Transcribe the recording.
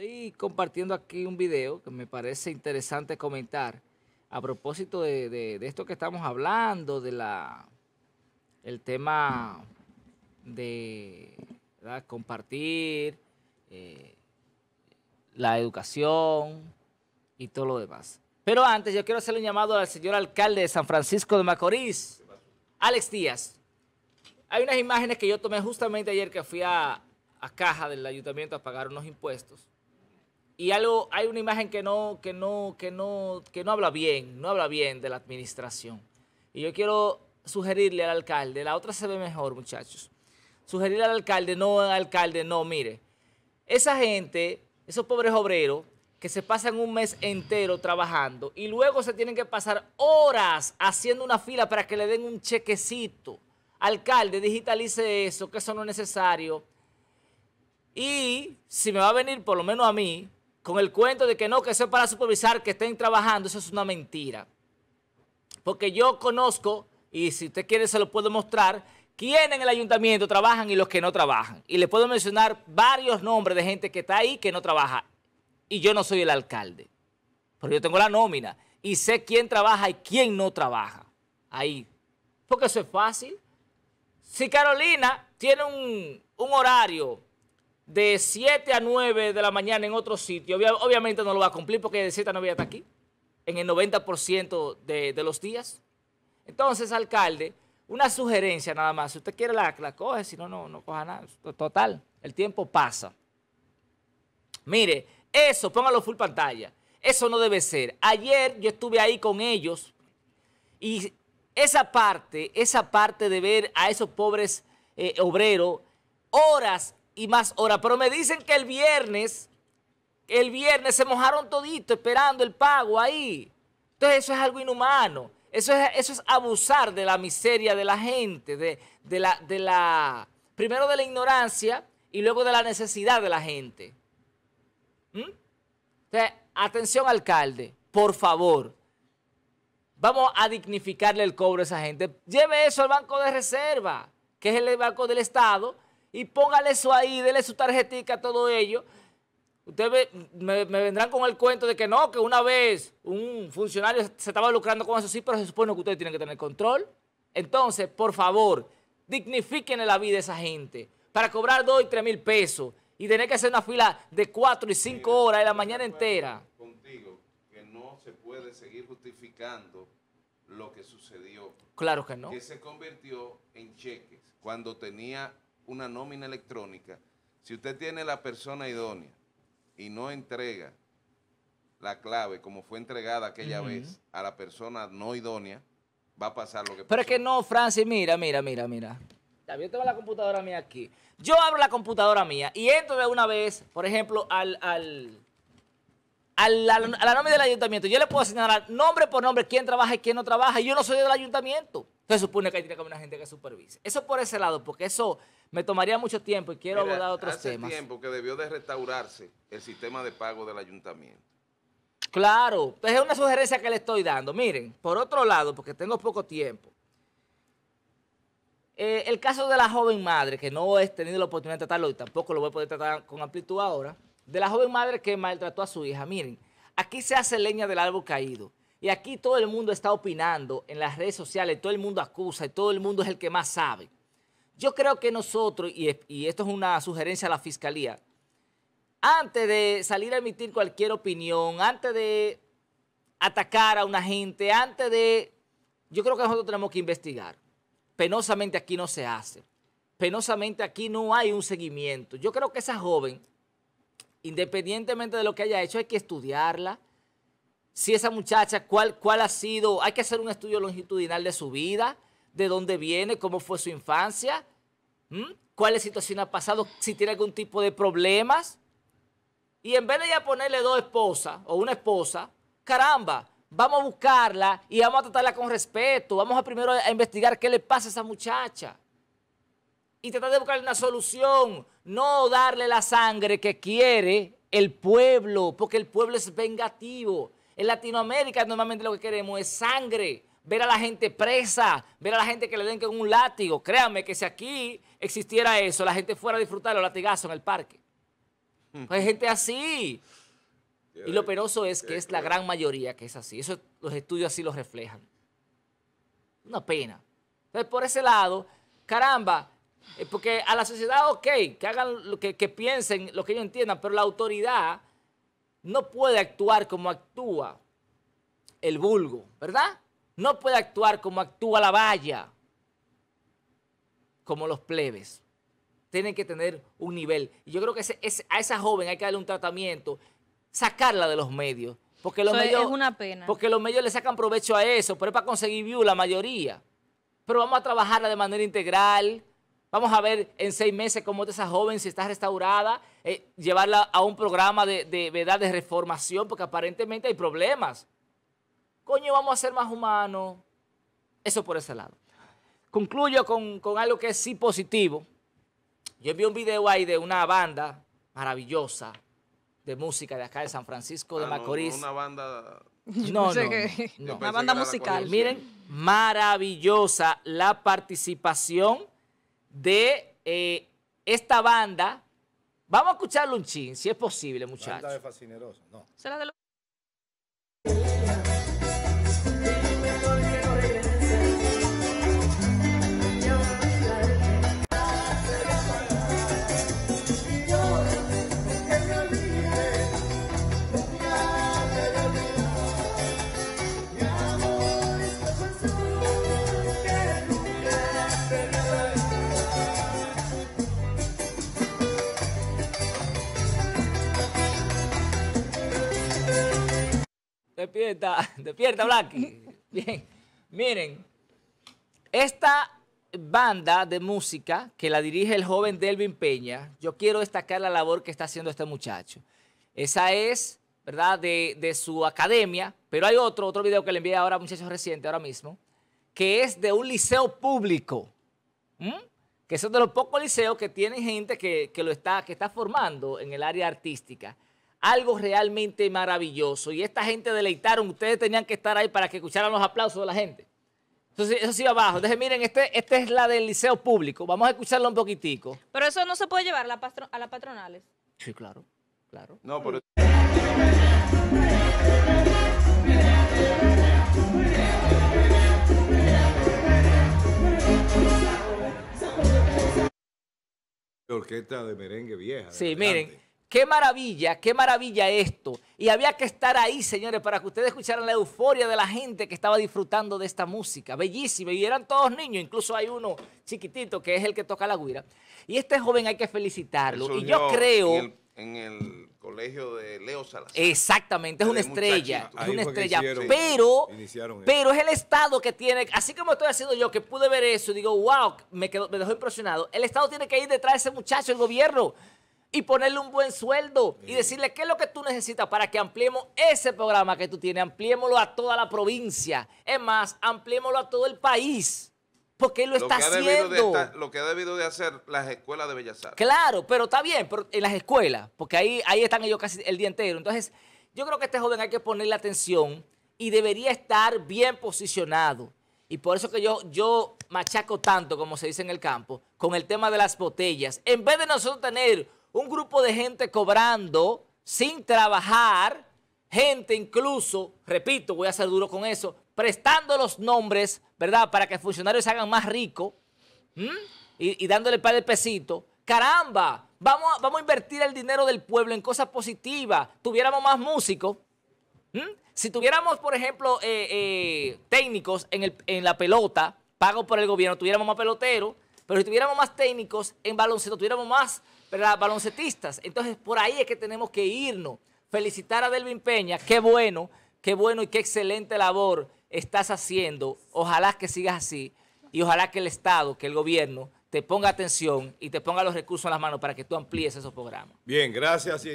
Estoy compartiendo aquí un video que me parece interesante comentar a propósito de, esto que estamos hablando, de la el tema de compartir eh, la educación y todo lo demás. Pero antes yo quiero hacerle un llamado al señor alcalde de San Francisco de Macorís, Alex Díaz. Hay unas imágenes que yo tomé justamente ayer que fui a, a caja del ayuntamiento a pagar unos impuestos y hay una imagen que no, que no, que no, que no habla bien, no habla bien de la administración. Y yo quiero sugerirle al alcalde, la otra se ve mejor, muchachos. sugerir al alcalde, no al alcalde, no, mire. Esa gente, esos pobres obreros, que se pasan un mes entero trabajando y luego se tienen que pasar horas haciendo una fila para que le den un chequecito. Alcalde, digitalice eso, que eso no es necesario. Y si me va a venir, por lo menos a mí, con el cuento de que no, que eso para supervisar que estén trabajando, eso es una mentira. Porque yo conozco, y si usted quiere se lo puedo mostrar, quién en el ayuntamiento trabajan y los que no trabajan. Y le puedo mencionar varios nombres de gente que está ahí que no trabaja. Y yo no soy el alcalde, pero yo tengo la nómina y sé quién trabaja y quién no trabaja ahí. Porque eso es fácil. Si Carolina tiene un, un horario de 7 a 9 de la mañana en otro sitio, obviamente no lo va a cumplir porque de 7 a 9 ya está aquí, en el 90% de, los días. Entonces, alcalde, una sugerencia nada más. Si usted quiere la, coge, si no, no, no coja nada. Total, el tiempo pasa. Mire, eso, póngalo full pantalla. Eso no debe ser. Ayer yo estuve ahí con ellos y esa parte, esa parte de ver a esos pobres eh, obreros horas y más horas. Pero me dicen que el viernes, el viernes se mojaron todito esperando el pago ahí. Entonces eso es algo inhumano. Eso es, eso es abusar de la miseria de la gente, de, la, de la, primero de la ignorancia y luego de la necesidad de la gente. ¿Mm? Entonces, atención alcalde, por favor, vamos a dignificarle el cobro a esa gente. Lleve eso al Banco de Reserva, que es el Banco del Estado, y póngale eso ahí, déle su tarjetita a todo ello. Ustedes me, vendrán con el cuento de que no, que una vez un funcionario se estaba lucrando con eso, sí, pero se supone que ustedes tienen que tener control. Entonces, por favor, dignifiquen la vida a esa gente para cobrar dos y tres mil pesos y tener que hacer una fila de cuatro y 5 horas de la mañana entera. Contigo, que no se puede seguir justificando lo que sucedió. Claro que no. Que se convirtió en cheques cuando tenía una nómina electrónica, si usted tiene la persona idónea y no entrega la clave como fue entregada aquella vez a la persona no idónea, va a pasar lo que Pero es que no, Francis, mira, mira, mira, mira. También tengo la computadora mía aquí. Yo abro la computadora mía y entro de una vez, por ejemplo, al, al, a la del ayuntamiento. Yo le puedo asignar nombre por nombre quién trabaja y quién no trabaja. yo no soy del ayuntamiento se supone que ahí tiene que haber una gente que supervise. Eso por ese lado, porque eso me tomaría mucho tiempo y quiero abordar otros temas. Hace tiempo que debió de restaurarse el sistema de pago del ayuntamiento. Claro, entonces es una sugerencia que le estoy dando. Miren, por otro lado, porque tengo poco tiempo, eh, el caso de la joven madre, que no he tenido la oportunidad de tratarlo y tampoco lo voy a poder tratar con amplitud ahora, de la joven madre que maltrató a su hija. Miren, aquí se hace leña del árbol caído. Y aquí todo el mundo está opinando en las redes sociales, todo el mundo acusa y todo el mundo es el que más sabe. Yo creo que nosotros, y, esto es una sugerencia a la fiscalía, antes de salir a emitir cualquier opinión, antes de atacar a una gente, antes de... Yo creo que nosotros tenemos que investigar. Penosamente aquí no se hace. Penosamente aquí no hay un seguimiento. Yo creo que esa joven, independientemente de lo que haya hecho, hay que estudiarla, si esa muchacha, cuál, ha sido, hay que hacer un estudio longitudinal de su vida, de dónde viene, cómo fue su infancia, es cuál situación ha pasado, si tiene algún tipo de problemas. Y en vez de ya ponerle dos esposas o una esposa, caramba, vamos a buscarla y vamos a tratarla con respeto. Vamos a primero a investigar qué le pasa a esa muchacha. Y tratar de buscarle una solución, no darle la sangre que quiere el pueblo, porque el pueblo es vengativo. En Latinoamérica normalmente lo que queremos es sangre, ver a la gente presa, ver a la gente que le den con un látigo. Créanme que si aquí existiera eso, la gente fuera a disfrutar los latigazos en el parque. Hmm. Pues hay gente así. Y lo penoso es que es la gran mayoría que es así. Eso los estudios así lo reflejan. Una pena. Entonces, por ese lado, caramba, eh, porque a la sociedad, ok, que hagan lo que piensen, lo que ellos entiendan, pero la autoridad no puede actuar como actúa el vulgo, ¿verdad? No puede actuar como actúa la valla, como los plebes. Tienen que tener un nivel. Y yo creo que a esa joven hay que darle un tratamiento, sacarla de los medios. Porque los, medios, es una pena. porque los medios le sacan provecho a eso, pero es para conseguir view la mayoría. Pero vamos a trabajarla de manera integral, Vamos a ver en seis meses cómo está esa joven, si está restaurada, eh, llevarla a un programa de, de, ¿verdad? de reformación, porque aparentemente hay problemas. Coño, vamos a ser más humanos. Eso por ese lado. Concluyo con, algo que es sí positivo. Yo vi un video ahí de una banda maravillosa de música de acá de San Francisco de ah, Macorís. No, una banda... No, no. Una banda musical. Miren, maravillosa la participación de eh, esta banda. Vamos a escucharlo un chin, si es posible, muchachos. Despierta, despierta, Bien, miren, esta banda de música que la dirige el joven Delvin Peña, yo quiero destacar la labor que está haciendo este muchacho. Esa es, ¿verdad?, de, su academia, pero hay otro, otro video que le envié ahora a muchachos reciente, ahora mismo, que es de un liceo público, que es de los pocos liceos que tiene gente que, que lo está, que está formando en el área artística algo realmente maravilloso. Y esta gente deleitaron, ustedes tenían que estar ahí para que escucharan los aplausos de la gente. Entonces, eso sí abajo. Entonces, miren, esta este es la del liceo público. Vamos a escucharlo un poquitico. Pero eso no se puede llevar a, la las patronales. Sí, claro, claro. No, pero... orquesta de merengue vieja. Sí, miren. Qué maravilla, qué maravilla esto. Y había que estar ahí, señores, para que ustedes escucharan la euforia de la gente que estaba disfrutando de esta música. Bellísima. Y eran todos niños, incluso hay uno chiquitito que es el que toca la guira. Y este joven hay que felicitarlo. Y yo creo... En el, colegio de Leo Salazar. Exactamente, es una estrella, es una estrella, pero, pero es el Estado que tiene, así como estoy haciendo yo, que pude ver eso, digo, wow, me, quedo, me dejó impresionado, el Estado tiene que ir detrás de ese muchacho, el gobierno, y ponerle un buen sueldo y decirle qué es lo que tú necesitas para que ampliemos ese programa que tú tienes, ampliémoslo a toda la provincia, es más, ampliémoslo a todo el país. Porque él lo, está haciendo. lo que ha debido de hacer las escuelas de Bellas Artes. Claro, pero está bien, pero en las escuelas, porque ahí, ahí están ellos casi el día entero. Entonces, yo creo que este joven hay que ponerle atención y debería estar bien posicionado. Y por eso que yo, yo machaco tanto, como se dice en el campo, con el tema de las botellas. En vez de nosotros tener un grupo de gente cobrando sin trabajar, gente incluso, repito, voy a ser duro con eso, prestando los nombres, ¿verdad? Para que funcionarios se hagan más ricos y, dándole el par de pesito. Caramba, vamos a, vamos a invertir el dinero del pueblo en cosas positivas. Tuviéramos más músicos. Si tuviéramos, por ejemplo, eh, eh, técnicos en, en la pelota, pago por el gobierno, tuviéramos más peloteros. Pero si tuviéramos más técnicos en baloncesto, tuviéramos más pero las Baloncetistas. Entonces, por ahí es que tenemos que irnos. Felicitar a Delvin Peña. Qué bueno, qué bueno y qué excelente labor estás haciendo. Ojalá que sigas así y ojalá que el Estado, que el gobierno te ponga atención y te ponga los recursos en las manos para que tú amplíes esos programas. Bien, gracias,